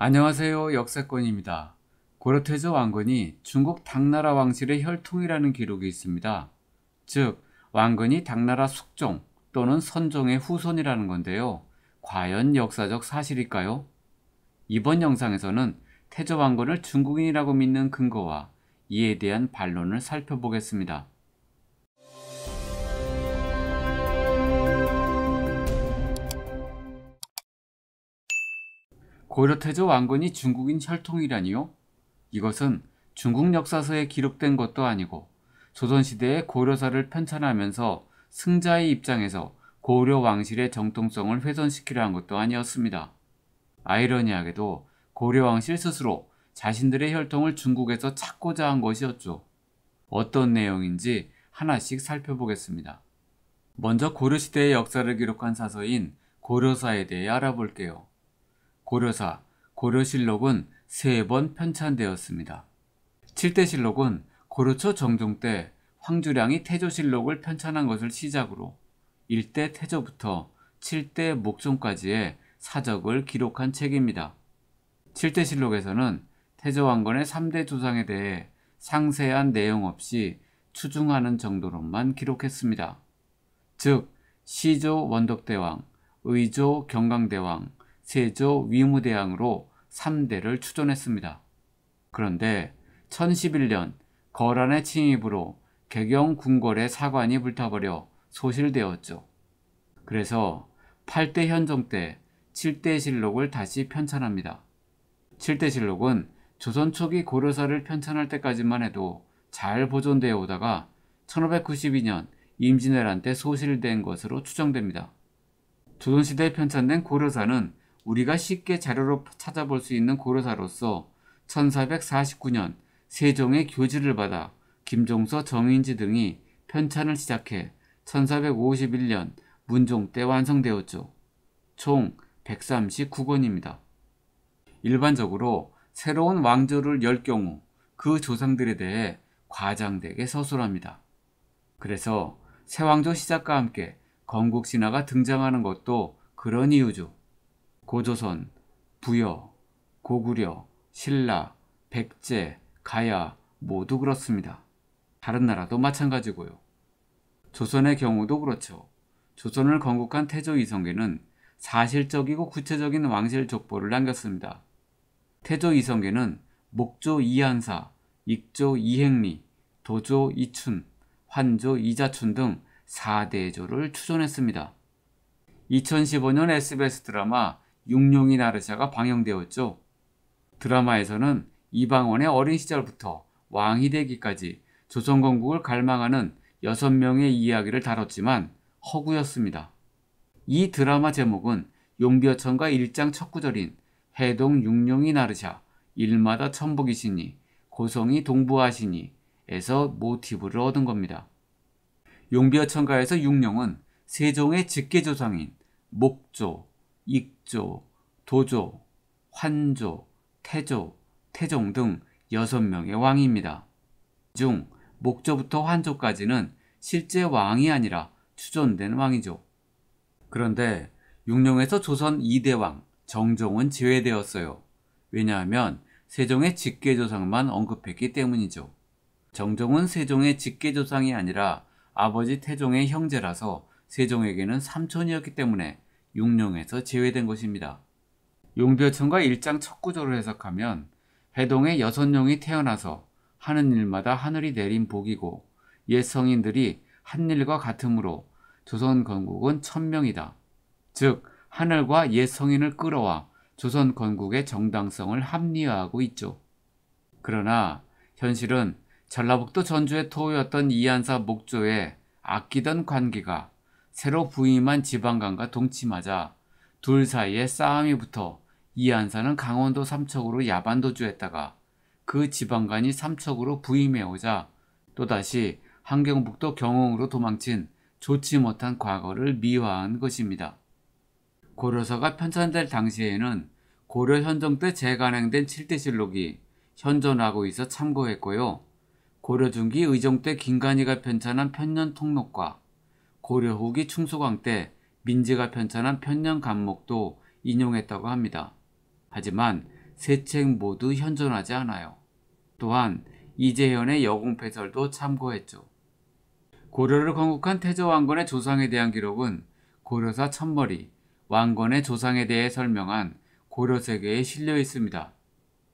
안녕하세요. 역사권입니다. 고려태조 왕건이 중국 당나라 왕실의 혈통이라는 기록이 있습니다. 즉, 왕건이 당나라 숙종 또는 선종의 후손이라는 건데요. 과연 역사적 사실일까요? 이번 영상에서는 태조 왕건을 중국인이라고 믿는 근거와 이에 대한 반론을 살펴보겠습니다. 고려 태조 왕건이 중국인 혈통이라니요? 이것은 중국 역사서에 기록된 것도 아니고 조선시대의 고려사를 편찬하면서 승자의 입장에서 고려 왕실의 정통성을 훼손시키려 한 것도 아니었습니다. 아이러니하게도 고려 왕실 스스로 자신들의 혈통을 중국에서 찾고자 한 것이었죠. 어떤 내용인지 하나씩 살펴보겠습니다. 먼저 고려시대의 역사를 기록한 사서인 고려사에 대해 알아볼게요. 고려사, 고려실록은 세 번 편찬되었습니다. 7대실록은 고려초 정종 때 황주량이 태조실록을 편찬한 것을 시작으로 1대 태조부터 7대 목종까지의 사적을 기록한 책입니다. 7대실록에서는 태조왕건의 3대 조상에 대해 상세한 내용 없이 추중하는 정도로만 기록했습니다. 즉, 시조 원덕대왕, 의조 경강대왕, 세조위무대왕으로 3대를 추존했습니다. 그런데 1011년 거란의 침입으로 개경 궁궐의 사관이 불타버려 소실되었죠. 그래서 8대 현종 때 7대 실록을 다시 편찬합니다. 7대 실록은 조선 초기 고려사를 편찬할 때까지만 해도 잘 보존되어 오다가 1592년 임진왜란 때 소실된 것으로 추정됩니다. 조선시대에 편찬된 고려사는 우리가 쉽게 자료로 찾아볼 수 있는 고려사로서 1449년 세종의 교지를 받아 김종서, 정인지 등이 편찬을 시작해 1451년 문종 때 완성되었죠. 총 139권입니다. 일반적으로 새로운 왕조를 열 경우 그 조상들에 대해 과장되게 서술합니다. 그래서 새왕조 시작과 함께 건국신화가 등장하는 것도 그런 이유죠. 고조선, 부여, 고구려, 신라, 백제, 가야 모두 그렇습니다. 다른 나라도 마찬가지고요. 조선의 경우도 그렇죠. 조선을 건국한 태조 이성계는 사실적이고 구체적인 왕실 족보를 남겼습니다. 태조 이성계는 목조 이한사, 익조 이행리, 도조 이춘, 환조 이자춘 등 4대조를 추존했습니다. 2015년 SBS 드라마 육룡이 나르샤가 방영되었죠. 드라마에서는 이방원의 어린 시절부터 왕이 되기까지 조선건국을 갈망하는 6명의 이야기를 다뤘지만 허구였습니다. 이 드라마 제목은 용비어천과 일장첫 구절인 해동 육룡이 나르샤 일마다 천복이시니 고성이 동부하시니 에서 모티브를 얻은 겁니다. 용비어천가에서 육룡은 세종의 직계조상인 목조, 익 백조, 도조, 환조, 태조, 태종 등 6명의 왕입니다. 중 목조부터 환조까지는 실제 왕이 아니라 추존된 왕이죠. 그런데 육룡에서 조선 2대왕 정종은 제외되었어요. 왜냐하면 세종의 직계조상만 언급했기 때문이죠. 정종은 세종의 직계조상이 아니라 아버지 태종의 형제라서 세종에게는 삼촌이었기 때문에 용령에서 제외된 것입니다. 용벼천과 일장 첫 구절을 해석하면 해동에 여섯 용이 태어나서 하는 일마다 하늘이 내린 복이고 옛 성인들이 한 일과 같으므로 조선 건국은 천명이다. 즉 하늘과 옛 성인을 끌어와 조선 건국의 정당성을 합리화하고 있죠. 그러나 현실은 전라북도 전주의 토우였던 이한사 목조에 아끼던 관계가 새로 부임한 지방관과 동침하자 둘 사이에 싸움이 붙어 이한사는 강원도 삼척으로 야반도주했다가 그 지방관이 삼척으로 부임해오자 또다시 한경북도 경흥으로 도망친 좋지 못한 과거를 미화한 것입니다. 고려서가 편찬될 당시에는 고려 현종 때 재간행된 7대실록이 현존하고 있어 참고했고요. 고려 중기 의정때 김간희가 편찬한 편년 통록과 고려 후기 충수광 때 민지가 편찬한 편년 감목도 인용했다고 합니다. 하지만 세 책 모두 현존하지 않아요. 또한 이재현의 여공패설도 참고했죠. 고려를 건국한 태조왕건의 조상에 대한 기록은 고려사 천머리, 왕건의 조상에 대해 설명한 고려세계에 실려 있습니다.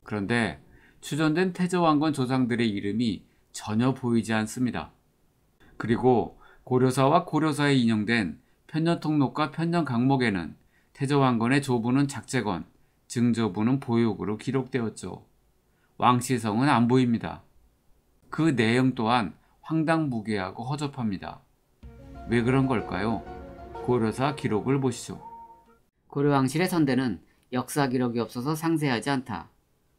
그런데 추전된 태조왕건 조상들의 이름이 전혀 보이지 않습니다. 그리고 고려사와 고려사에 인용된 편년통록과 편년강목에는 태조왕건의 조부는 작재건, 증조부는 보육으로 기록되었죠. 왕시성은 안 보입니다. 그 내용 또한 황당무계하고 허접합니다. 왜 그런 걸까요? 고려사 기록을 보시죠. 고려왕실의 선대는 역사 기록이 없어서 상세하지 않다.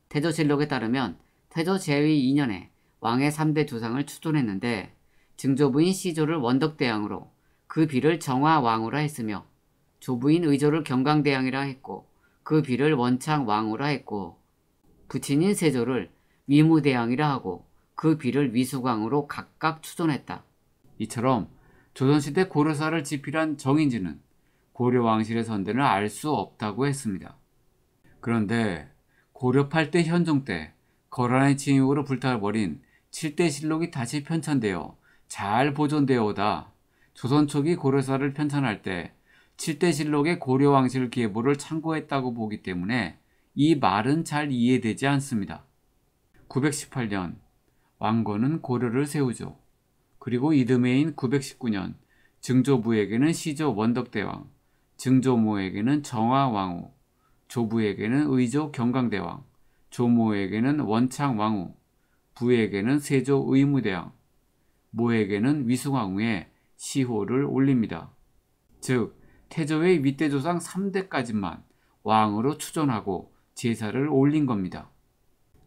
태조실록에 따르면 태조 제위 2년에 왕의 3대 조상을 추존했는데 증조부인 시조를 원덕대왕으로 그 비를 정화왕으로 했으며 조부인 의조를 경강대왕이라 했고 그 비를 원창왕으로 했고 부친인 세조를 위무대왕이라 하고 그 비를 위수광으로 각각 추존했다. 이처럼 조선시대 고려사를 집필한 정인지는 고려 왕실의 선대를 알수 없다고 했습니다. 그런데 고려 8대 현종 때 거란의 징용으로 불타버린 7대 실록이 다시 편찬되어 잘 보존되어오다 조선 초기 고려사를 편찬할 때 7대실록의 고려왕실 기보를 참고했다고 보기 때문에 이 말은 잘 이해되지 않습니다. 918년 왕건은 고려를 세우죠. 그리고 이듬해인 919년 증조부에게는 시조 원덕대왕, 증조모에게는 정화왕후, 조부에게는 의조 경강대왕, 조모에게는 원창왕후, 부에게는 세조 의무대왕, 모에게는 위숭왕후의 시호를 올립니다. 즉 태조의 윗대조상 3대까지만 왕으로 추존하고 제사를 올린 겁니다.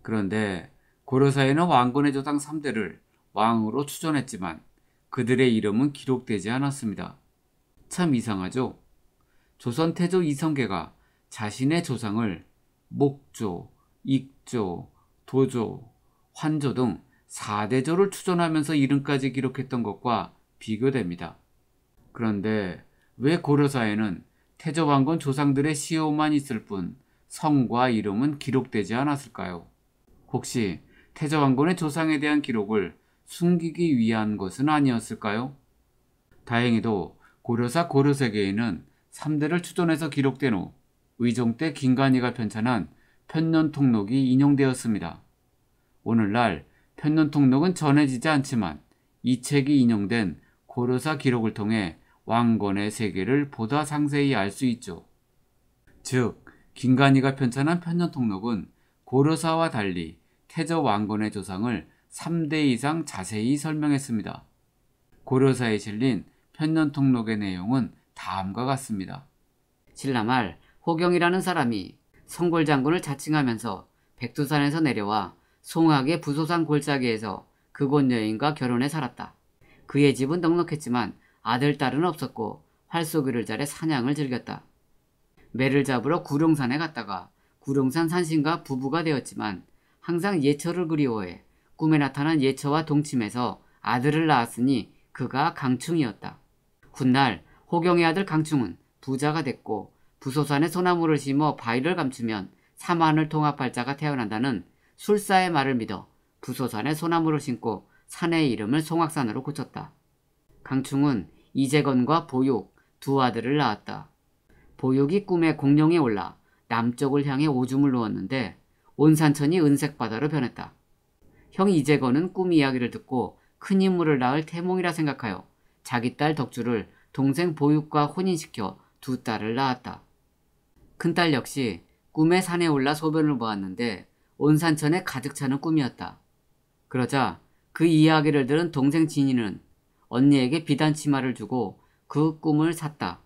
그런데 고려사에는 왕건의 조상 3대를 왕으로 추존했지만 그들의 이름은 기록되지 않았습니다. 참 이상하죠? 조선 태조 이성계가 자신의 조상을 목조, 익조, 도조, 환조 등 4대조를 추존하면서 이름까지 기록했던 것과 비교됩니다. 그런데 왜 고려사에는 태조왕건 조상들의 시호만 있을 뿐 성과 이름은 기록되지 않았을까요? 혹시 태조왕건의 조상에 대한 기록을 숨기기 위한 것은 아니었을까요? 다행히도 고려사 고려세계에는 3대를 추존해서 기록된 후 의종 때 김관희가 편찬한 편년통록이 인용되었습니다. 오늘날 편론 통록은 전해지지 않지만 이 책이 인용된 고려사 기록을 통해 왕건의 세계를 보다 상세히 알 수 있죠. 즉, 김간희가 편찬한 편년 통록은 고려사와 달리 태저 왕건의 조상을 3대 이상 자세히 설명했습니다. 고려사에 실린 편년 통록의 내용은 다음과 같습니다. 신라말 호경이라는 사람이 성골 장군을 자칭하면서 백두산에서 내려와 송악의 부소산 골짜기에서 그곳 여인과 결혼해 살았다. 그의 집은 넉넉했지만 아들, 딸은 없었고 활쏘기를 잘해 사냥을 즐겼다. 매를 잡으러 구룡산에 갔다가 구룡산 산신과 부부가 되었지만 항상 예처를 그리워해 꿈에 나타난 예처와 동침해서 아들을 낳았으니 그가 강충이었다. 훗날 호경의 아들 강충은 부자가 됐고 부소산에 소나무를 심어 바위를 감추면 사만을 통합할 자가 태어난다는 술사의 말을 믿어 부소산에 소나무를 심고 산의 이름을 송악산으로 고쳤다. 강충은 이재건과 보육 두 아들을 낳았다. 보육이 꿈에 공룡에 올라 남쪽을 향해 오줌을 놓았는데 온 산천이 은색바다로 변했다. 형 이재건은 꿈 이야기를 듣고 큰 인물을 낳을 태몽이라 생각하여 자기 딸 덕주를 동생 보육과 혼인시켜 두 딸을 낳았다. 큰딸 역시 꿈에 산에 올라 소변을 보았는데 온 산천에 가득 차는 꿈이었다. 그러자 그 이야기를 들은 동생 진이는 언니에게 비단 치마를 주고 그 꿈을 샀다.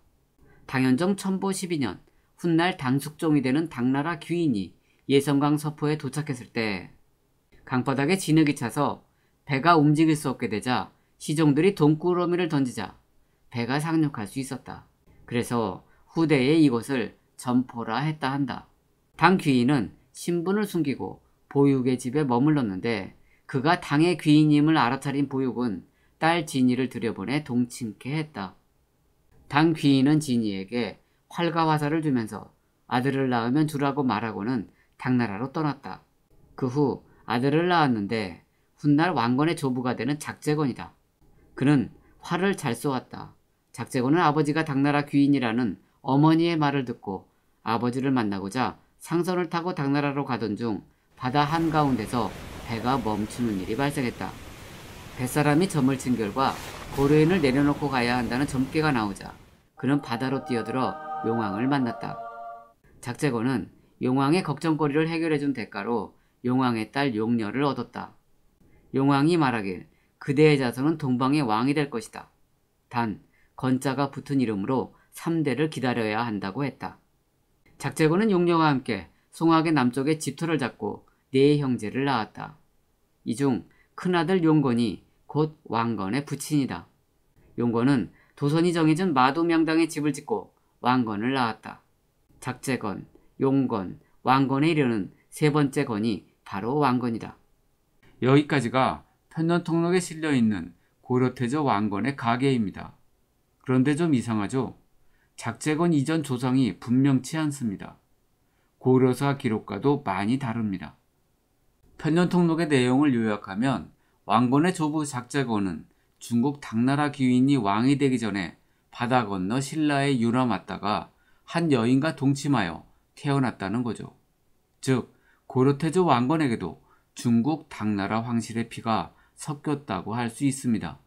당현종 1012년 훗날 당숙종이 되는 당나라 귀인이 예성강 서포에 도착했을 때 강바닥에 진흙이 차서 배가 움직일 수 없게 되자 시종들이 동꾸러미를 던지자 배가 상륙할 수 있었다. 그래서 후대에 이곳을 점포라 했다 한다. 당 귀인은 신분을 숨기고 보육의 집에 머물렀는데 그가 당의 귀인임을 알아차린 보육은 딸 진이를 들여보내 동침케 했다. 당 귀인은 진이에게 활과 화살을 주면서 아들을 낳으면 주라고 말하고는 당나라로 떠났다. 그 후 아들을 낳았는데 훗날 왕건의 조부가 되는 작재건이다. 그는 활을 잘 쏘았다. 작재건은 아버지가 당나라 귀인이라는 어머니의 말을 듣고 아버지를 만나고자 상선을 타고 당나라로 가던 중 바다 한가운데서 배가 멈추는 일이 발생했다. 뱃사람이 점을 친 결과 고려인을 내려놓고 가야 한다는 점괘가 나오자 그는 바다로 뛰어들어 용왕을 만났다. 작재건은 용왕의 걱정거리를 해결해준 대가로 용왕의 딸 용녀를 얻었다. 용왕이 말하길 그대의 자손은 동방의 왕이 될 것이다. 단 건자가 붙은 이름으로 3대를 기다려야 한다고 했다. 작재고은 용녀와 함께 송악의 남쪽에 집터를 잡고 네 형제를 낳았다. 이 중 큰아들 용건이 곧 왕건의 부친이다. 용건은 도선이 정해진 마도명당에 집을 짓고 왕건을 낳았다. 작재건, 용건, 왕건에 이르는 세 번째 건이 바로 왕건이다. 여기까지가 편년통록에 실려있는 고려태조 왕건의 가계입니다. 그런데 좀 이상하죠? 작재건 이전 조상이 분명치 않습니다. 고려사 기록과도 많이 다릅니다. 편년통록의 내용을 요약하면 왕건의 조부 작재건은 중국 당나라 귀인이 왕이 되기 전에 바다 건너 신라에 유람왔다가 한 여인과 동침하여 태어났다는 거죠. 즉 고려태조 왕건에게도 중국 당나라 황실의 피가 섞였다고 할 수 있습니다.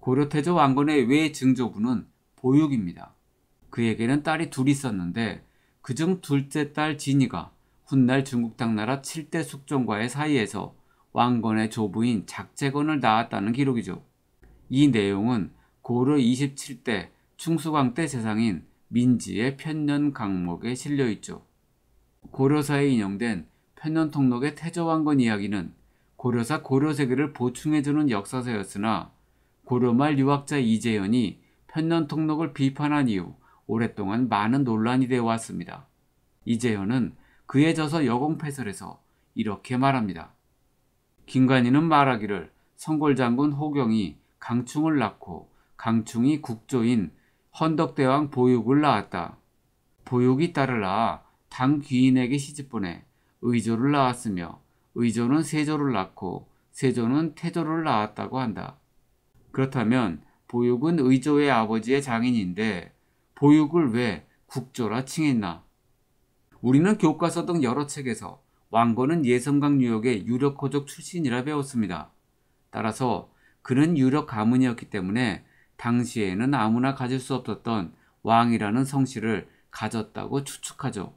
고려태조 왕건의 외 증조부는 보육입니다. 그에게는 딸이 둘 있었는데 그중 둘째 딸 진이가 훗날 중국 당나라 7대 숙종과의 사이에서 왕건의 조부인 작재건을 낳았다는 기록이죠. 이 내용은 고려 27대 충수광 때 세상인 민지의 편년 강목에 실려 있죠. 고려사에 인용된 편년 통록의 태조왕건 이야기는 고려사 고려세계를 보충해주는 역사서였으나 고려 말 유학자 이재현이 편년 통록을 비판한 이후 오랫동안 많은 논란이 되어 왔습니다. 이재현은 그의 져서 여공패설에서 이렇게 말합니다. 김관희는 말하기를 성골장군 호경이 강충을 낳고 강충이 국조인 헌덕대왕 보육을 낳았다. 보육이 딸을 낳아 당 귀인에게 시집보내 의조를 낳았으며 의조는 세조를 낳고 세조는 태조를 낳았다고 한다. 그렇다면 보육은 의조의 아버지의 장인인데 보육을 왜 국조라 칭했나? 우리는 교과서 등 여러 책에서 왕건은 예성강 뉴욕의 유력 호족 출신이라 배웠습니다. 따라서 그는 유력 가문이었기 때문에 당시에는 아무나 가질 수 없었던 왕이라는 성씨를 가졌다고 추측하죠.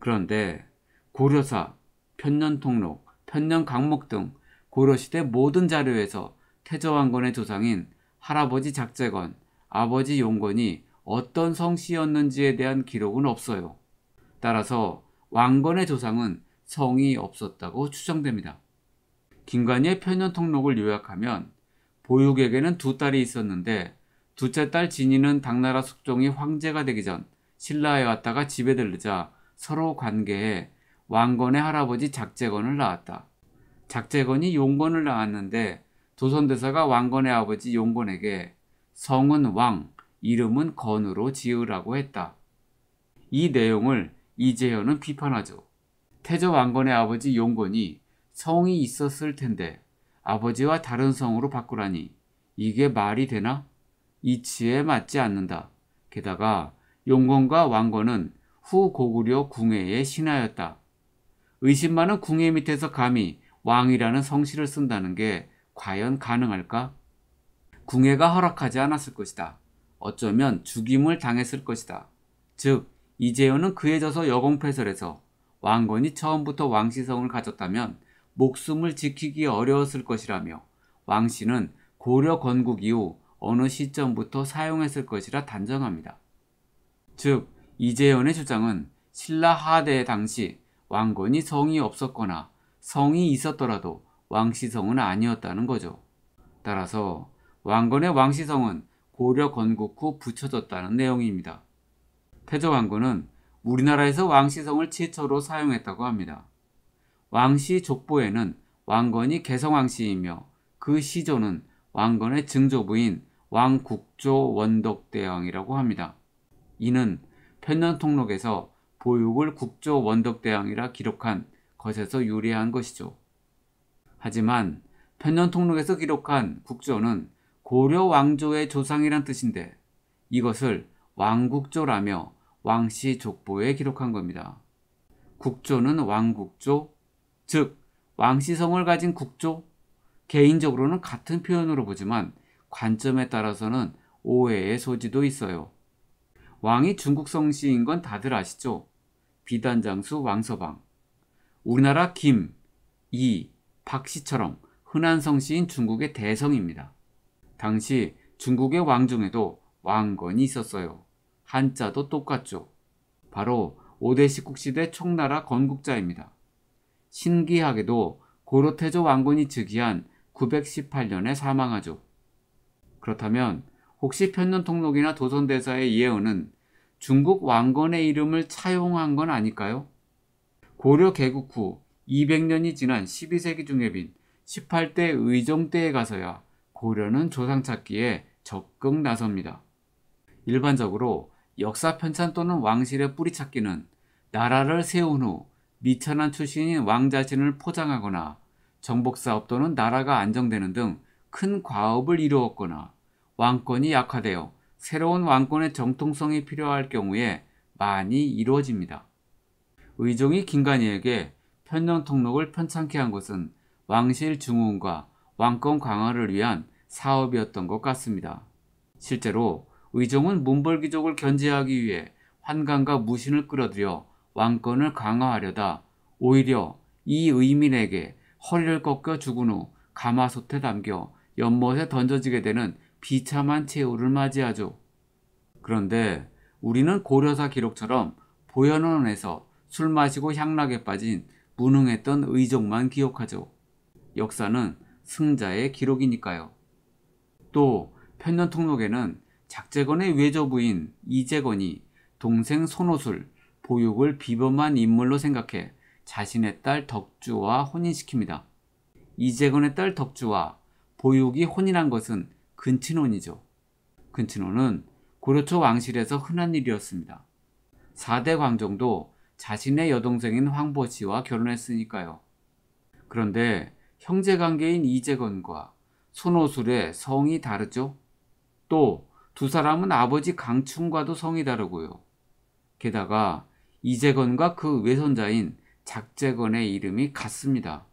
그런데 고려사, 편년통록, 편년강목 등 고려시대 모든 자료에서 태조왕건의 조상인 할아버지 작재건, 아버지 용건이 어떤 성씨였는지에 대한 기록은 없어요. 따라서 왕건의 조상은 성이 없었다고 추정됩니다. 김관희의 편년 통록을 요약하면 보육에게는 두 딸이 있었는데 두째 딸 진희는 당나라 숙종이 황제가 되기 전 신라에 왔다가 집에 들르자 서로 관계해 왕건의 할아버지 작재건을 낳았다. 작재건이 용건을 낳았는데 조선대사가 왕건의 아버지 용건에게 성은 왕, 이름은 건으로 지으라고 했다. 이 내용을 이재현은 비판하죠. 태조 왕건의 아버지 용건이 성이 있었을 텐데 아버지와 다른 성으로 바꾸라니 이게 말이 되나? 이치에 맞지 않는다. 게다가 용건과 왕건은 후 고구려 궁예의 신하였다. 의심 많은 궁예 밑에서 감히 왕이라는 성씨를 쓴다는 게 과연 가능할까? 궁예가 허락하지 않았을 것이다. 어쩌면 죽임을 당했을 것이다. 즉이재현은 그에 져서 여공패설에서 왕건이 처음부터 왕시성을 가졌다면 목숨을 지키기 어려웠을 것이라며 왕씨는 고려 건국 이후 어느 시점부터 사용했을 것이라 단정합니다. 즉 이재현의 주장은 신라 하대 당시 왕건이 성이 없었거나 성이 있었더라도 왕시성은 아니었다는 거죠. 따라서 왕건의 왕시성은 고려 건국 후 붙여졌다는 내용입니다. 태조왕건은 우리나라에서 왕시성을 최초로 사용했다고 합니다. 왕시 족보에는 왕건이 개성왕씨이며 그 시조는 왕건의 증조부인 왕국조 원덕대왕이라고 합니다. 이는 편년통록에서 보육을 국조 원덕대왕이라 기록한 것에서 유래한 것이죠. 하지만 편년통록에서 기록한 국조는 고려 왕조의 조상이란 뜻인데 이것을 왕국조라며 왕씨 족보에 기록한 겁니다. 국조는 왕국조, 즉 왕씨성을 가진 국조, 개인적으로는 같은 표현으로 보지만 관점에 따라서는 오해의 소지도 있어요. 왕이 중국 성씨인 건 다들 아시죠? 비단장수 왕서방. 우리나라 김, 이, 박씨처럼 흔한 성씨인 중국의 대성입니다. 당시 중국의 왕 중에도 왕건이 있었어요. 한자도 똑같죠. 바로 오대 식국시대 청나라 건국자입니다. 신기하게도 고로태조 왕건이 즉위한 918년에 사망하죠. 그렇다면 혹시 편년 통록이나 도선대사의 예언은 중국 왕건의 이름을 차용한 건 아닐까요? 고려 개국 후 200년이 지난 12세기 중엽인 18대 의정 때에 가서야 고려는 조상 찾기에 적극 나섭니다. 일반적으로 역사 편찬 또는 왕실의 뿌리 찾기는 나라를 세운 후 미천한 출신인 왕 자신을 포장하거나 정복사업 또는 나라가 안정되는 등 큰 과업을 이루었거나 왕권이 약화되어 새로운 왕권의 정통성이 필요할 경우에 많이 이루어집니다. 의종이 김관희에게 편년 통록을 편찬케한 것은 왕실 중흥과 왕권 강화를 위한 사업이었던 것 같습니다. 실제로 의종은 문벌귀족을 견제하기 위해 환관과 무신을 끌어들여 왕권을 강화하려다 오히려 이 의민에게 허리를 꺾여 죽은 후 가마솥에 담겨 연못에 던져지게 되는 비참한 최후를 맞이하죠. 그런데 우리는 고려사 기록처럼 보현원에서 술 마시고 향락에 빠진 무능했던 의종만 기억하죠. 역사는 승자의 기록이니까요. 또 편년 통록에는 작재건의 외조부인 이재건이 동생 손호술, 보육을 비범한 인물로 생각해 자신의 딸 덕주와 혼인시킵니다. 이재건의 딸 덕주와 보육이 혼인한 것은 근친혼이죠. 근친혼은 고려초 왕실에서 흔한 일이었습니다. 4대 광종도 자신의 여동생인 황보씨와 결혼했으니까요. 그런데 형제관계인 이재건과 손호술의 성이 다르죠. 또 두 사람은 아버지 강충과도 성이 다르고요. 게다가 이재건과 그 외손자인 작재건의 이름이 같습니다.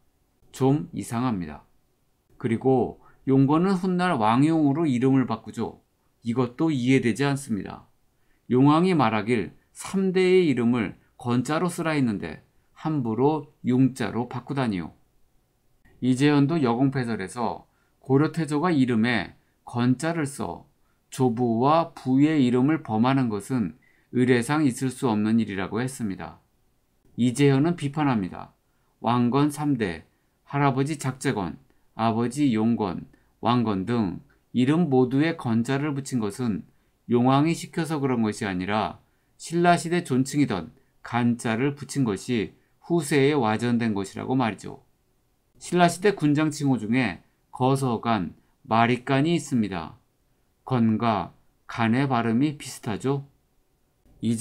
좀 이상합니다. 그리고 용건은 훗날 왕용으로 이름을 바꾸죠. 이것도 이해되지 않습니다. 용왕이 말하길 3대의 이름을 건자로 쓰라 했는데 함부로 용자로 바꾸다니요. 이재현도 여공패설에서 고려태조가 이름에 건자를 써 조부와 부의 이름을 범하는 것은 의례상 있을 수 없는 일이라고 했습니다. 이재현은 비판합니다. 왕건 3대, 할아버지 작재건, 아버지 용건, 왕건 등 이름 모두에 건자를 붙인 것은 용왕이 시켜서 그런 것이 아니라 신라시대 존칭이던 간자를 붙인 것이 후세에 와전된 것이라고 말이죠. 신라시대 군장 칭호 중에 거서간, 마리간이 있습니다. 건과 간의 발음이 비슷하죠?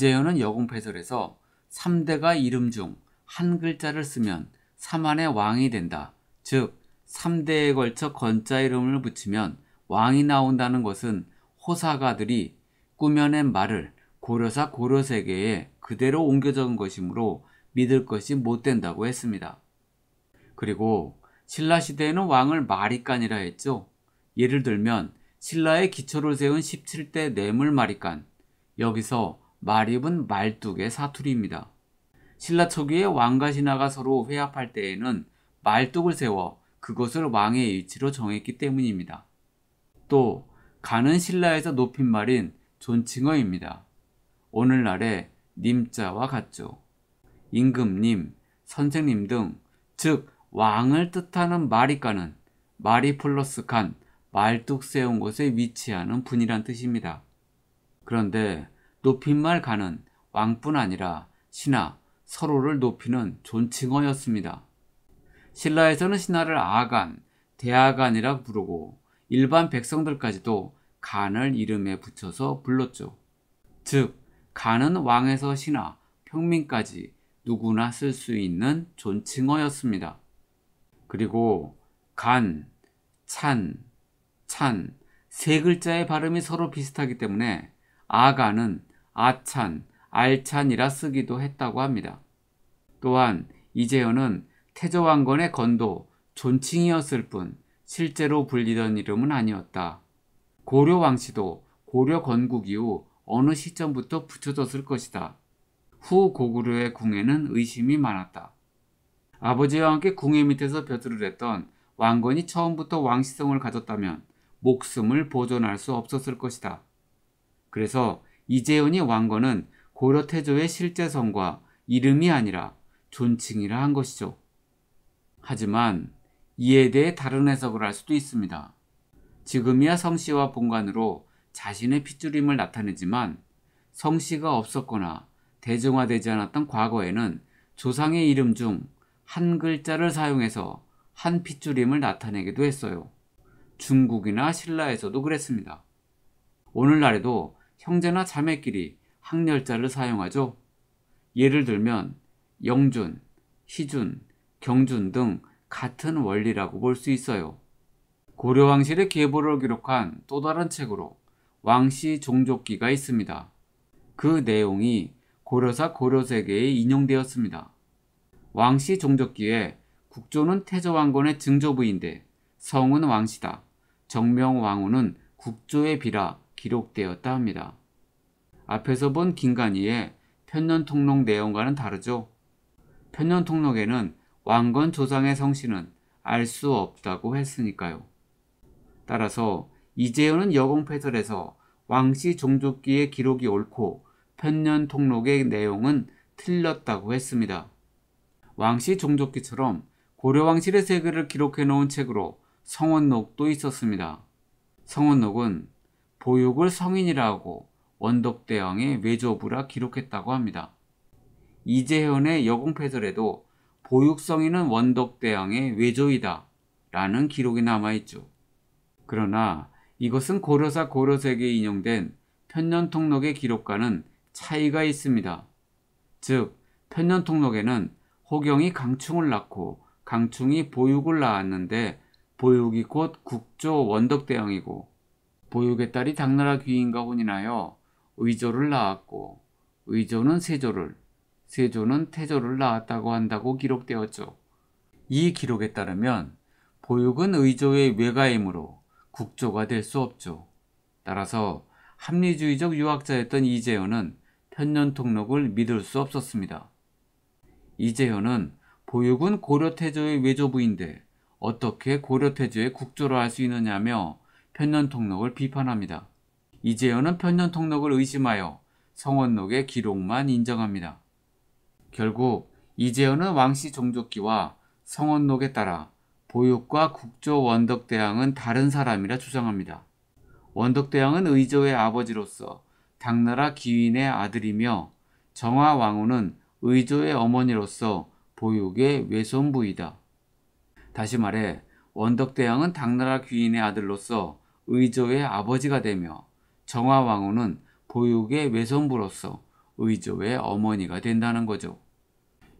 이재현은 여공패설에서 3대가 이름 중 한 글자를 쓰면 3안의 왕이 된다. 즉, 3대에 걸쳐 건자 이름을 붙이면 왕이 나온다는 것은 호사가들이 꾸며낸 말을 고려사 고려세계에 그대로 옮겨 적은 것이므로 믿을 것이 못 된다고 했습니다. 그리고 신라 시대에는 왕을 마리간이라 했죠. 예를 들면 신라의 기초를 세운 17대 뇌물 마리간. 여기서 마립은 말뚝의 사투리입니다. 신라 초기에 왕과 신하가 서로 회합할 때에는 말뚝을 세워 그것을 왕의 위치로 정했기 때문입니다. 또 가는 신라에서 높인 말인 존칭어입니다. 오늘날의 님자와 같죠. 임금님, 선생님 등, 즉 왕을 뜻하는 마리카는 마리 플러스 칸, 말뚝 세운 곳에 위치하는 분이란 뜻입니다. 그런데 높임말 간은 왕뿐 아니라 신하, 서로를 높이는 존칭어였습니다. 신라에서는 신하를 아간, 대아간이라 부르고 일반 백성들까지도 간을 이름에 붙여서 불렀죠. 즉, 간은 왕에서 신하, 평민까지 누구나 쓸 수 있는 존칭어였습니다. 그리고 간, 찬, 찬 세 글자의 발음이 서로 비슷하기 때문에 아가는 아찬, 알찬이라 쓰기도 했다고 합니다. 또한 이재현은 태조왕건의 건도, 존칭이었을 뿐 실제로 불리던 이름은 아니었다. 고려 왕씨도 고려 건국 이후 어느 시점부터 붙여졌을 것이다. 후 고구려의 궁에는 의심이 많았다. 아버지와 함께 궁의 밑에서 벼슬을 했던 왕건이 처음부터 왕시성을 가졌다면 목숨을 보존할 수 없었을 것이다. 그래서 이재현이 왕건은 고려 태조의 실제성과 이름이 아니라 존칭이라 한 것이죠. 하지만 이에 대해 다른 해석을 할 수도 있습니다. 지금이야 성씨와 본관으로 자신의 핏줄임을 나타내지만 성씨가 없었거나 대중화되지 않았던 과거에는 조상의 이름 중한 글자를 사용해서 한 핏줄임을 나타내기도 했어요. 중국이나 신라에서도 그랬습니다. 오늘날에도 형제나 자매끼리 항렬자를 사용하죠. 예를 들면 영준, 희준, 경준 등 같은 원리라고 볼 수 있어요. 고려왕실의 계보를 기록한 또 다른 책으로 왕씨 종족기가 있습니다. 그 내용이 고려사 고려세계에 인용되었습니다. 왕씨 종족기에 국조는 태조왕건의 증조부인데 성은 왕씨다. 정명 왕후는 국조의 비라 기록되었다 합니다. 앞에서 본 김간희의 편년통록 내용과는 다르죠. 편년통록에는 왕건 조상의 성씨는 알 수 없다고 했으니까요. 따라서 이재현은 여공패설에서 왕씨 종족기의 기록이 옳고 편년통록의 내용은 틀렸다고 했습니다. 왕씨 종족기처럼 고려왕실의 세계를 기록해놓은 책으로 성원록도 있었습니다. 성원록은 보육을 성인이라 하고 원덕대왕의 외조부라 기록했다고 합니다. 이재현의 여공패설에도 보육성인은 원덕대왕의 외조이다 라는 기록이 남아있죠. 그러나 이것은 고려사 고려세기에 인용된 편년통록의 기록과는 차이가 있습니다. 즉, 편년통록에는 호경이 강충을 낳고 강충이 보육을 낳았는데 보육이 곧 국조 원덕대왕이고 보육의 딸이 당나라 귀인과 혼인하여 의조를 낳았고 의조는 세조를 세조는 태조를 낳았다고 한다고 기록되었죠. 이 기록에 따르면 보육은 의조의 외가이므로 국조가 될 수 없죠. 따라서 합리주의적 유학자였던 이재현은 편년통록을 믿을 수 없었습니다. 이재현은 보육은 고려태조의 외조부인데 어떻게 고려태조의 국조로 할 수 있느냐며 편년통록을 비판합니다. 이재현은 편년통록을 의심하여 성원록의 기록만 인정합니다. 결국 이재현은 왕씨 종족기와 성원록에 따라 보육과 국조 원덕대왕은 다른 사람이라 주장합니다. 원덕대왕은 의조의 아버지로서 당나라 기인의 아들이며 정화왕후는 의조의 어머니로서 보육의 외손부이다. 다시 말해 원덕대왕은 당나라 귀인의 아들로서 의조의 아버지가 되며 정화왕후는 보육의 외손부로서 의조의 어머니가 된다는 거죠.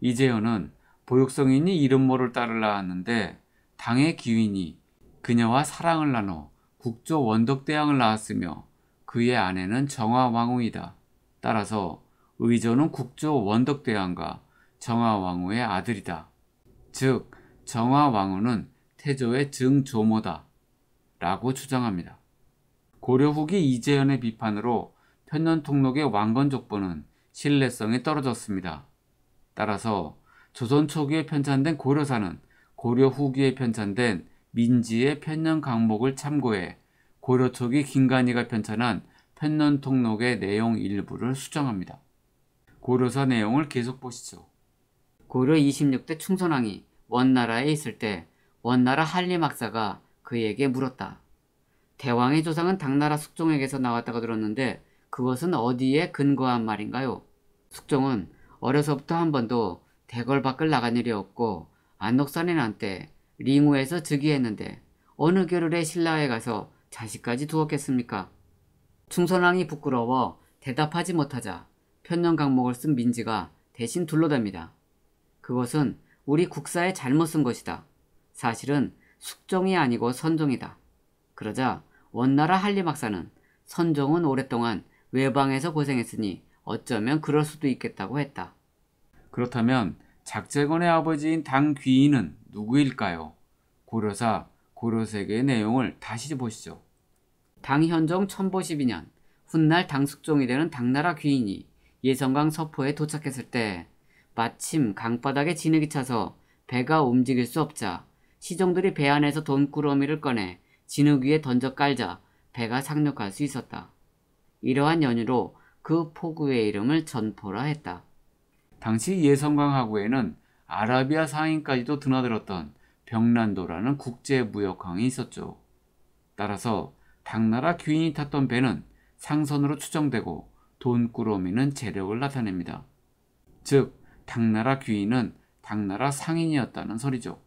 이재현은 보육성인이 이름 모를 딸을 낳았는데 당의 귀인이 그녀와 사랑을 나눠 국조 원덕대왕을 낳았으며 그의 아내는 정화왕후이다. 따라서 의조는 국조 원덕대왕과 정화왕후의 아들이다. 즉 정화왕후는 태조의 증조모다 라고 주장합니다. 고려 후기 이재현의 비판으로 편년통록의 왕건족보는 신뢰성이 떨어졌습니다. 따라서 조선 초기에 편찬된 고려사는 고려 후기에 편찬된 민지의 편년 강목을 참고해 고려 초기 김간희가 편찬한 편년통록의 내용 일부를 수정합니다. 고려사 내용을 계속 보시죠. 고려 26대 충선왕이 원나라에 있을 때 원나라 한림학사가 그에게 물었다. 대왕의 조상은 당나라 숙종에게서 나왔다고 들었는데 그것은 어디에 근거한 말인가요? 숙종은 어려서부터 한 번도 대궐 밖을 나간 일이 없고 안옥산에 난때 링우에서 즉위했는데 어느 겨를에 신라에 가서 자식까지 두었겠습니까? 충선왕이 부끄러워 대답하지 못하자 편년 강목을 쓴 민지가 대신 둘러댑니다. 그것은 우리 국사에 잘못 쓴 것이다. 사실은 숙종이 아니고 선종이다. 그러자 원나라 한림학사는 선종은 오랫동안 외방에서 고생했으니 어쩌면 그럴 수도 있겠다고 했다. 그렇다면 작재건의 아버지인 당귀인은 누구일까요? 고려사 고려세계의 내용을 다시 보시죠. 당현종 1052년 훗날 당숙종이 되는 당나라 귀인이 예성강 서포에 도착했을 때 마침 강바닥에 진흙이 차서 배가 움직일 수 없자 시종들이 배 안에서 돈꾸러미를 꺼내 진흙 위에 던져 깔자 배가 상륙할 수 있었다. 이러한 연유로 그 포구의 이름을 전포라 했다. 당시 예성강하구에는 아라비아 상인까지도 드나들었던 병란도라는 국제무역항이 있었죠. 따라서 당나라 귀인이 탔던 배는 상선으로 추정되고 돈꾸러미는 재력을 나타냅니다. 즉, 당나라 귀인은 당나라 상인이었다는 소리죠.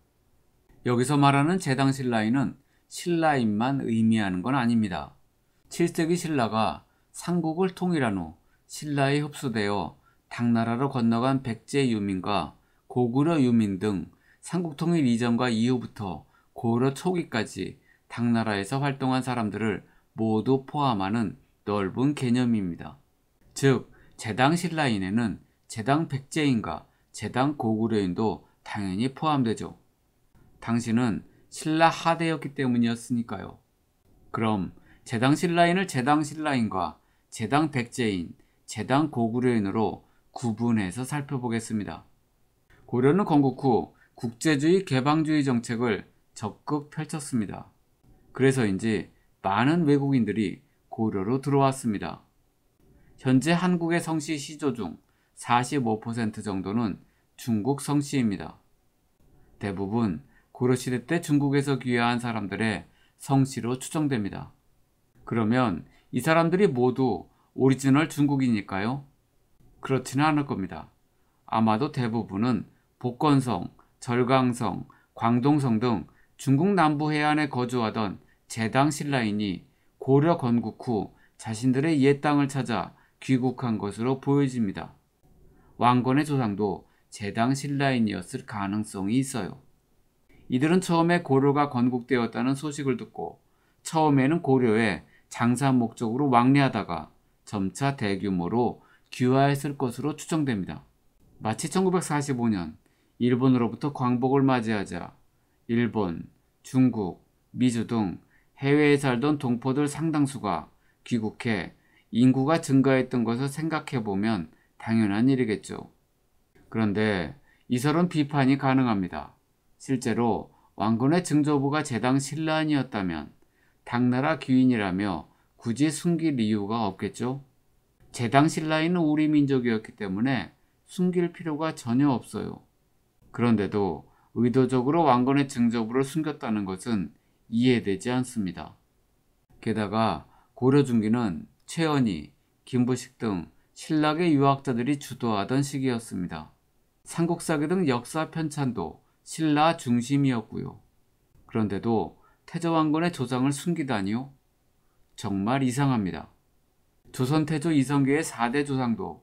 여기서 말하는 제당 신라인은 신라인만 의미하는 건 아닙니다. 7세기 신라가 삼국을 통일한 후 신라에 흡수되어 당나라로 건너간 백제 유민과 고구려 유민 등 삼국 통일 이전과 이후부터 고려 초기까지 당나라에서 활동한 사람들을 모두 포함하는 넓은 개념입니다. 즉 재당 실라인에는 재당 백제인과 재당 고구려인도 당연히 포함되죠. 당신은 신라 하대였기 때문이었으니까요. 그럼 재당 실라인을 재당 실라인과 재당 백제인, 재당 고구려인으로 구분해서 살펴보겠습니다. 고려는 건국 후 국제주의 개방주의 정책을 적극 펼쳤습니다. 그래서인지 많은 외국인들이 고려로 들어왔습니다. 현재 한국의 성씨 시조 중 45% 정도는 중국 성씨입니다. 대부분 고려시대 때 중국에서 귀화한 사람들의 성씨로 추정됩니다. 그러면 이 사람들이 모두 오리지널 중국이니까요? 그렇지는 않을 겁니다. 아마도 대부분은 복건성, 절강성, 광동성 등 중국 남부 해안에 거주하던 제당 신라인이 고려 건국 후 자신들의 옛 땅을 찾아 귀국한 것으로 보여집니다. 왕건의 조상도 제당 신라인이었을 가능성이 있어요. 이들은 처음에 고려가 건국되었다는 소식을 듣고 처음에는 고려에 장사 목적으로 왕래하다가 점차 대규모로 귀화했을 것으로 추정됩니다. 마치 1945년 일본으로부터 광복을 맞이하자 일본, 중국, 미주 등 해외에 살던 동포들 상당수가 귀국해 인구가 증가했던 것을 생각해 보면 당연한 일이겠죠. 그런데 이설은 비판이 가능합니다. 실제로 왕건의 증조부가 제당 신라인이었다면 당나라 귀인이라며 굳이 숨길 이유가 없겠죠. 제당 신라인은 우리 민족이었기 때문에 숨길 필요가 전혀 없어요. 그런데도 의도적으로 왕건의 증조부를 숨겼다는 것은 이해되지 않습니다. 게다가 고려 중기는 최연희, 김부식 등 신라계 유학자들이 주도하던 시기였습니다. 삼국사기 등 역사 편찬도 신라 중심이었고요. 그런데도 태조왕건의 조상을 숨기다니요? 정말 이상합니다. 조선태조 이성계의 4대 조상도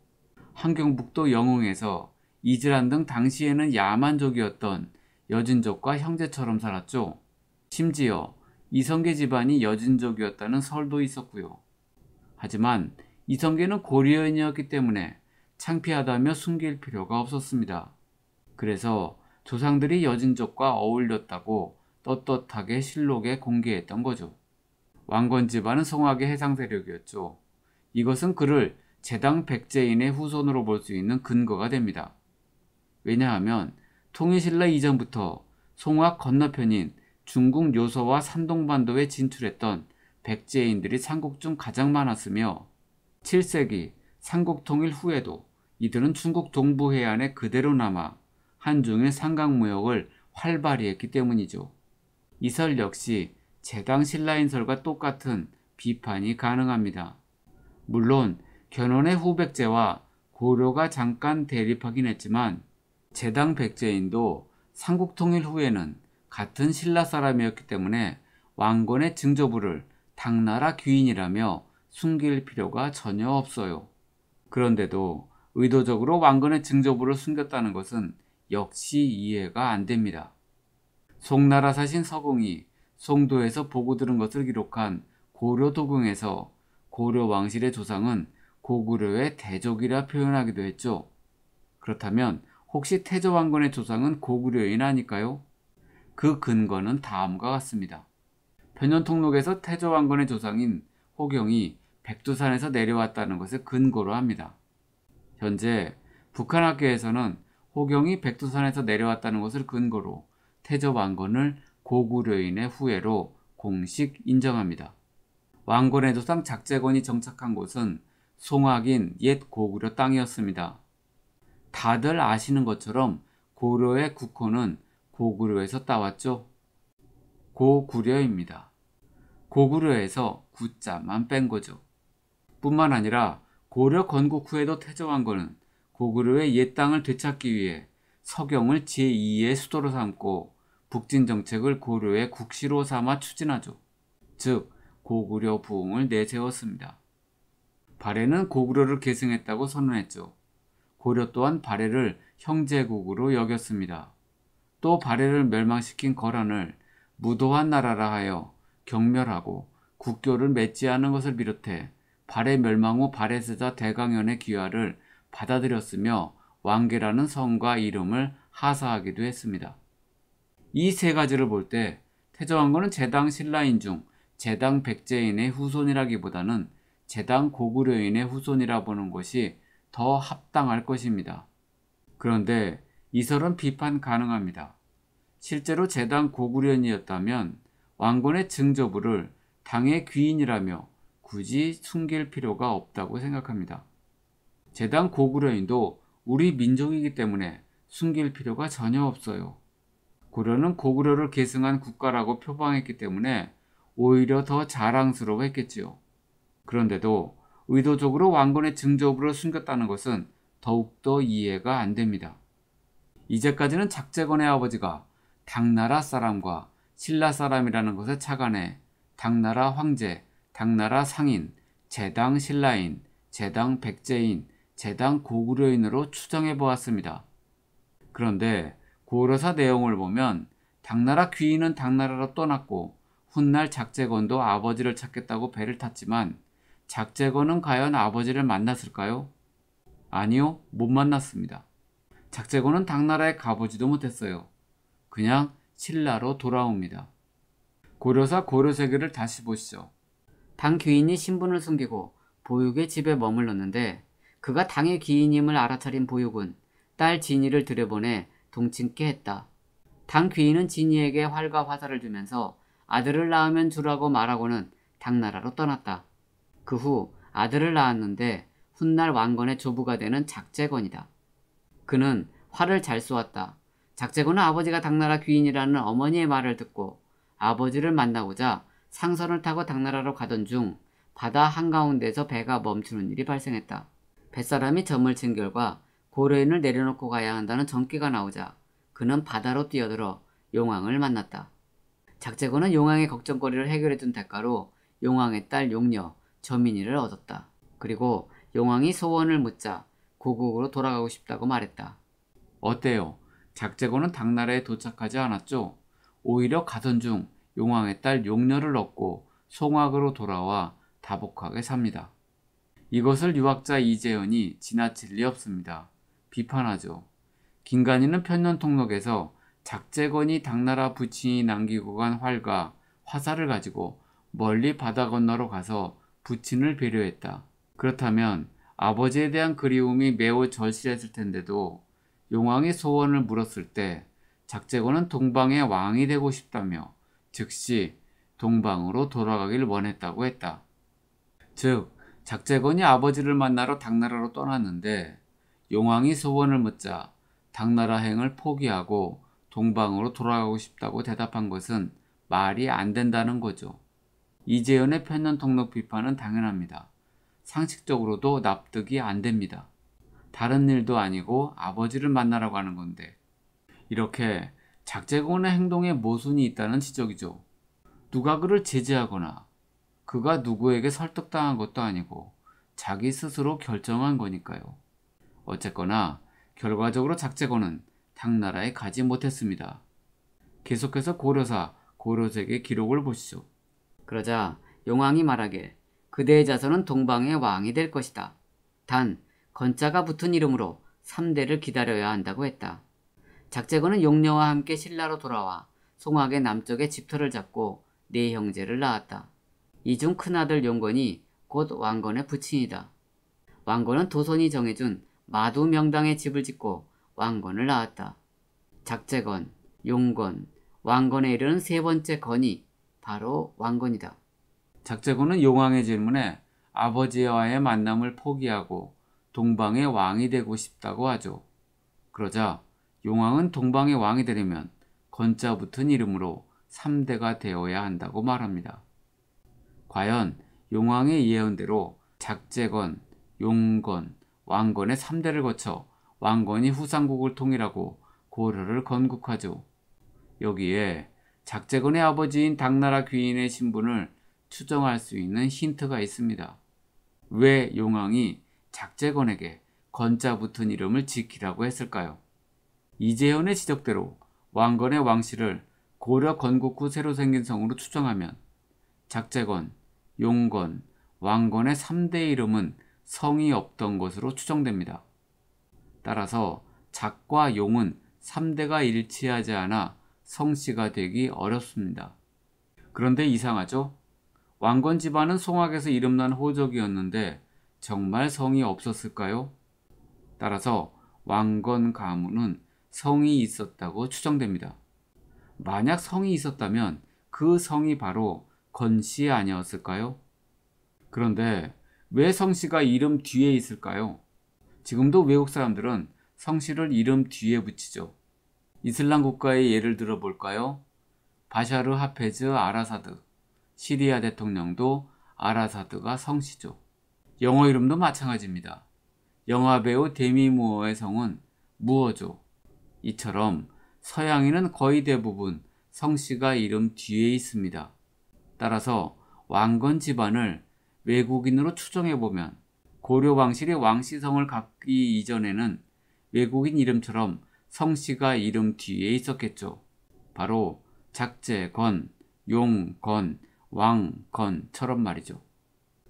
한경북도 영웅에서 이즈란 등 당시에는 야만족이었던 여진족과 형제처럼 살았죠. 심지어 이성계 집안이 여진족이었다는 설도 있었고요. 하지만 이성계는 고려인이었기 때문에 창피하다며 숨길 필요가 없었습니다. 그래서 조상들이 여진족과 어울렸다고 떳떳하게 실록에 공개했던 거죠. 왕건 집안은 성악의 해상 세력이었죠. 이것은 그를 제당 백제인의 후손으로 볼 수 있는 근거가 됩니다. 왜냐하면 통일신라 이전부터 송악 건너편인 중국 요서와 산동반도에 진출했던 백제인들이 삼국 중 가장 많았으며 7세기 삼국 통일 후에도 이들은 중국 동부 해안에 그대로 남아 한중의 상각무역을 활발히 했기 때문이죠. 이설 역시 제당 신라인설과 똑같은 비판이 가능합니다. 물론 견훤의 후백제와 고려가 잠깐 대립하긴 했지만 제당 백제인도 삼국통일 후에는 같은 신라 사람이었기 때문에 왕건의 증조부를 당나라 귀인이라며 숨길 필요가 전혀 없어요. 그런데도 의도적으로 왕건의 증조부를 숨겼다는 것은 역시 이해가 안 됩니다. 송나라 사신 서공이 송도에서 보고 들은 것을 기록한 고려 도궁에서 고려 왕실의 조상은 고구려의 대족이라 표현하기도 했죠. 그렇다면 혹시 태조 왕건의 조상은 고구려인 아닐까요? 그 근거는 다음과 같습니다. 변현통록에서 태조왕건의 조상인 호경이 백두산에서 내려왔다는 것을 근거로 합니다. 현재 북한학교에서는 호경이 백두산에서 내려왔다는 것을 근거로 태조 왕건을 고구려인의 후예로 공식 인정합니다. 왕건의 조상 작재건이 정착한 곳은 송악인 옛 고구려 땅이었습니다. 다들 아시는 것처럼 고려의 국호는 고구려에서 따왔죠. 고구려입니다. 고구려에서 구자만 뺀 거죠. 뿐만 아니라 고려 건국 후에도 태조한 거은 고구려의 옛 땅을 되찾기 위해 서경을 제2의 수도로 삼고 북진 정책을 고려의 국시로 삼아 추진하죠. 즉 고구려 부흥을 내세웠습니다. 발해는 고구려를 계승했다고 선언했죠. 고려 또한 발해를 형제국으로 여겼습니다. 또 발해를 멸망시킨 거란을 무도한 나라라 하여 경멸하고 국교를 맺지 않은 것을 비롯해 발의 멸망 후 발의 세자 대강연의 귀화를 받아들였으며 왕계라는 성과 이름을 하사하기도 했습니다. 이 세 가지를 볼 때 태조왕건은 제당 신라인 중 제당 백제인의 후손이라기보다는 제당 고구려인의 후손이라 보는 것이 더 합당할 것입니다. 그런데 이 설은 비판 가능합니다. 실제로 재단 고구려인이었다면 왕건의 증조부를 당의 귀인이라며 굳이 숨길 필요가 없다고 생각합니다. 재단 고구려인도 우리 민족이기 때문에 숨길 필요가 전혀 없어요. 고려는 고구려를 계승한 국가라고 표방했기 때문에 오히려 더 자랑스러워했겠지요. 그런데도 의도적으로 왕건의 증조부를 숨겼다는 것은 더욱더 이해가 안 됩니다. 이제까지는 작재건의 아버지가 당나라 사람과 신라 사람이라는 것에 착안해 당나라 황제, 당나라 상인, 제당 신라인, 제당 백제인, 제당 고구려인으로 추정해 보았습니다. 그런데 고려사 내용을 보면 당나라 귀인은 당나라로 떠났고 훗날 작재건도 아버지를 찾겠다고 배를 탔지만 작재건은 과연 아버지를 만났을까요? 아니요, 못 만났습니다. 작재건은 당나라에 가보지도 못했어요. 그냥 신라로 돌아옵니다. 고려사 고려세계를 다시 보시죠. 당 귀인이 신분을 숨기고 보육의 집에 머물렀는데 그가 당의 귀인임을 알아차린 보육은 딸 진이를 들여보내 동침게 했다. 당 귀인은 진이에게 활과 화살을 주면서 아들을 낳으면 주라고 말하고는 당나라로 떠났다. 그 후 아들을 낳았는데 훗날 왕건의 조부가 되는 작재건이다. 그는 활을 잘 쏘았다. 작재군은 아버지가 당나라 귀인이라는 어머니의 말을 듣고 아버지를 만나고자 상선을 타고 당나라로 가던 중 바다 한가운데서 배가 멈추는 일이 발생했다. 뱃사람이 점을 친 결과 고려인을 내려놓고 가야 한다는 전기가 나오자 그는 바다로 뛰어들어 용왕을 만났다. 작재군은 용왕의 걱정거리를 해결해준 대가로 용왕의 딸 용녀 저민이를 얻었다. 그리고 용왕이 소원을 묻자 고국으로 돌아가고 싶다고 말했다. 어때요? 작재고는 당나라에 도착하지 않았죠. 오히려 가던 중 용왕의 딸 용녀를 얻고 송악으로 돌아와 다복하게 삽니다. 이것을 유학자 이재현이 지나칠 리 없습니다. 비판하죠. 김간희는 편년통록에서 작재건이 당나라 부친이 남기고 간 활과 화살을 가지고 멀리 바다 건너로 가서 부친을 배려했다. 그렇다면 아버지에 대한 그리움이 매우 절실했을 텐데도 용왕이 소원을 물었을 때 작재고는 동방의 왕이 되고 싶다며 즉시 동방으로 돌아가길 원했다고 했다. 즉 작재건이 아버지를 만나러 당나라로 떠났는데 용왕이 소원을 묻자 당나라 행을 포기하고 동방으로 돌아가고 싶다고 대답한 것은 말이 안 된다는 거죠. 이재현의 편년 통록 비판은 당연합니다. 상식적으로도 납득이 안 됩니다. 다른 일도 아니고 아버지를 만나라고 하는 건데 이렇게 작재공의 행동에 모순이 있다는 지적이죠. 누가 그를 제지하거나 그가 누구에게 설득당한 것도 아니고 자기 스스로 결정한 거니까요. 어쨌거나 결과적으로 작재고은 당나라에 가지 못했습니다. 계속해서 고려사, 고려색의 기록을 보시죠. 그러자 용왕이 말하길 그대의 자손은 동방의 왕이 될 것이다. 단 건자가 붙은 이름으로 3대를 기다려야 한다고 했다. 작재건은 용녀와 함께 신라로 돌아와 송악의 남쪽에 집터를 잡고 네 형제를 낳았다. 이 중 큰아들 용건이 곧 왕건의 부친이다. 왕건은 도선이 정해준 마두 명당에 집을 짓고 왕건을 낳았다. 작재건, 용건, 왕건에 이르는 세 번째 건이 바로 왕건이다. 작재건은 용왕의 질문에 아버지와의 만남을 포기하고 동방의 왕이 되고 싶다고 하죠. 그러자 용왕은 동방의 왕이 되려면 건자 붙은 이름으로 3대가 되어야 한다고 말합니다. 과연 용왕의 예언대로 작재건, 용건, 왕건의 3대를 거쳐 왕건이 후삼국을 통일하고 고려를 건국하죠. 여기에 작재건의 아버지인 당나라 귀인의 신분을 추정할 수 있는 힌트가 있습니다. 왜 용왕이 작재건에게 건자 붙은 이름을 지키라고 했을까요? 이재현의 지적대로 왕건의 왕실을 고려 건국 후 새로 생긴 성으로 추정하면 작재건, 용건, 왕건의 3대 이름은 성이 없던 것으로 추정됩니다. 따라서 작과 용은 3대가 일치하지 않아 성씨가 되기 어렵습니다. 그런데 이상하죠? 왕건 집안은 송악에서 이름난 호적이었는데 정말 성이 없었을까요? 따라서 왕건 가문은 성이 있었다고 추정됩니다. 만약 성이 있었다면 그 성이 바로 건씨 아니었을까요? 그런데 왜 성씨가 이름 뒤에 있을까요? 지금도 외국 사람들은 성씨를 이름 뒤에 붙이죠. 이슬람 국가의 예를 들어 볼까요? 바샤르 하페즈 아라사드, 시리아 대통령도 아라사드가 성씨죠. 영어 이름도 마찬가지입니다. 영화 배우 데미 무어의 성은 무어죠. 이처럼 서양인은 거의 대부분 성씨가 이름 뒤에 있습니다. 따라서 왕건 집안을 외국인으로 추정해보면 고려 왕실이 왕씨성을 갖기 이전에는 외국인 이름처럼 성씨가 이름 뒤에 있었겠죠. 바로 작재건, 용건, 왕건처럼 말이죠.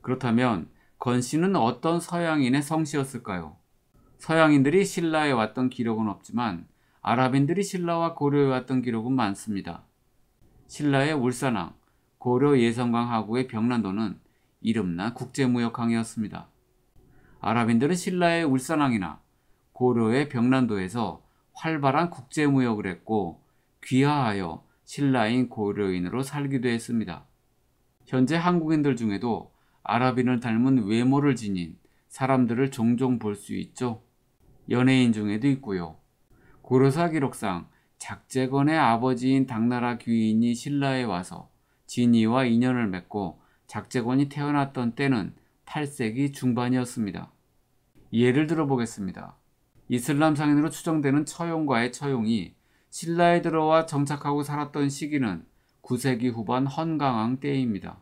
그렇다면 건 씨는 어떤 서양인의 성씨였을까요? 서양인들이 신라에 왔던 기록은 없지만 아랍인들이 신라와 고려에 왔던 기록은 많습니다. 신라의 울산항, 고려 예성강 하구의 병란도는 이름나 국제무역항이었습니다. 아랍인들은 신라의 울산항이나 고려의 병란도에서 활발한 국제무역을 했고 귀화하여 신라인 고려인으로 살기도 했습니다. 현재 한국인들 중에도 아랍인을 닮은 외모를 지닌 사람들을 종종 볼 수 있죠. 연예인 중에도 있고요. 고려사 기록상 작재건의 아버지인 당나라 귀인이 신라에 와서 진이와 인연을 맺고 작재건이 태어났던 때는 8세기 중반이었습니다. 예를 들어보겠습니다. 이슬람 상인으로 추정되는 처용과의 처용이 신라에 들어와 정착하고 살았던 시기는 9세기 후반 헌강왕 때입니다.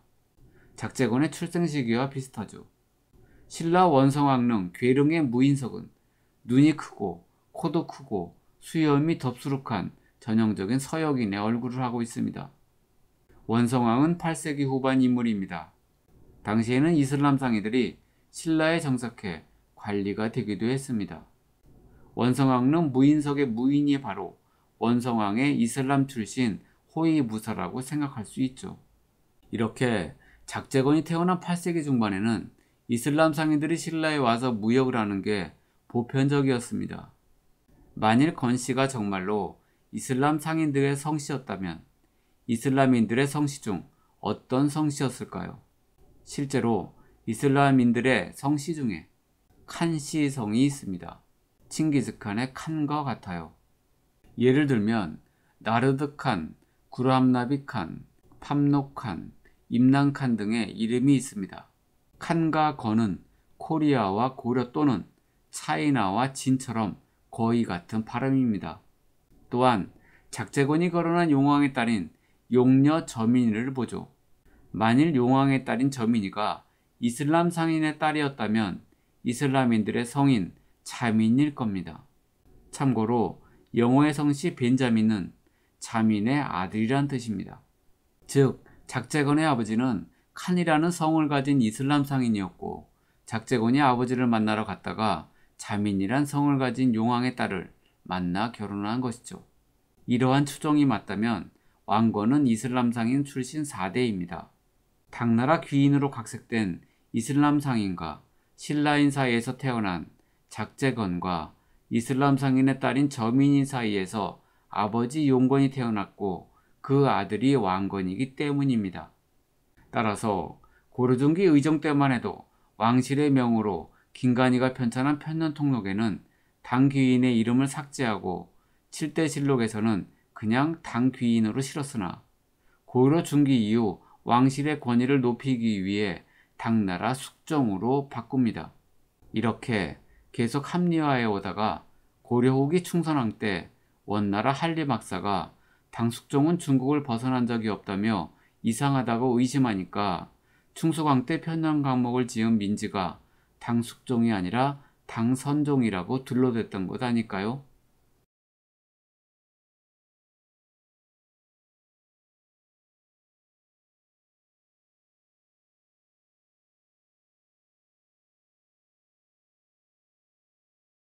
작재건의 출생시기와 비슷하죠. 신라 원성왕릉 괴릉의 무인석은 눈이 크고 코도 크고 수염이 덥수룩한 전형적인 서역인의 얼굴을 하고 있습니다. 원성왕은 8세기 후반 인물입니다. 당시에는 이슬람 상인들이 신라에 정착해 관리가 되기도 했습니다. 원성왕릉 무인석의 무인이 바로 원성왕의 이슬람 출신 호위무사라고 생각할 수 있죠. 이렇게 작재건이 태어난 8세기 중반에는 이슬람 상인들이 신라에 와서 무역을 하는 게 보편적이었습니다. 만일 건 씨가 정말로 이슬람 상인들의 성씨였다면 이슬람인들의 성씨 중 어떤 성씨였을까요? 실제로 이슬람인들의 성씨 중에 칸씨 성이 있습니다. 칭기즈칸의 칸과 같아요. 예를 들면 나르드 칸, 구람나비 칸, 팜노 칸, 임랑칸 등의 이름이 있습니다. 칸과 건은 코리아와 고려 또는 차이나와 진처럼 거의 같은 발음입니다. 또한 작재건이 거론한 용왕의 딸인 용녀 저민이를 보죠. 만일 용왕의 딸인 저민이가 이슬람 상인의 딸이었다면 이슬람인들의 성인 자민일 겁니다. 참고로 영어의 성씨 벤자민은 자민의 아들이란 뜻입니다. 즉 작재건의 아버지는 칸이라는 성을 가진 이슬람 상인이었고 작재건이 아버지를 만나러 갔다가 자민이란 성을 가진 용왕의 딸을 만나 결혼한 것이죠. 이러한 추정이 맞다면 왕건은 이슬람 상인 출신 4대입니다. 당나라 귀인으로 각색된 이슬람 상인과 신라인 사이에서 태어난 작재건과 이슬람 상인의 딸인 저민인 사이에서 아버지 용건이 태어났고 그 아들이 왕건이기 때문입니다. 따라서 고려중기 의정 때만 해도 왕실의 명으로 김간희가 편찬한 편년 통록에는 당 귀인의 이름을 삭제하고 7대 실록에서는 그냥 당 귀인으로 실었으나 고려 중기 이후 왕실의 권위를 높이기 위해 당나라 숙종으로 바꿉니다. 이렇게 계속 합리화해 오다가 고려 후기 충선왕 때 원나라 한리학사가 당숙종은 중국을 벗어난 적이 없다며 이상하다고 의심하니까 충수광때 편향 강목을 지은 민지가 당숙종이 아니라 당선종이라고 둘러댔던 것 아닐까요?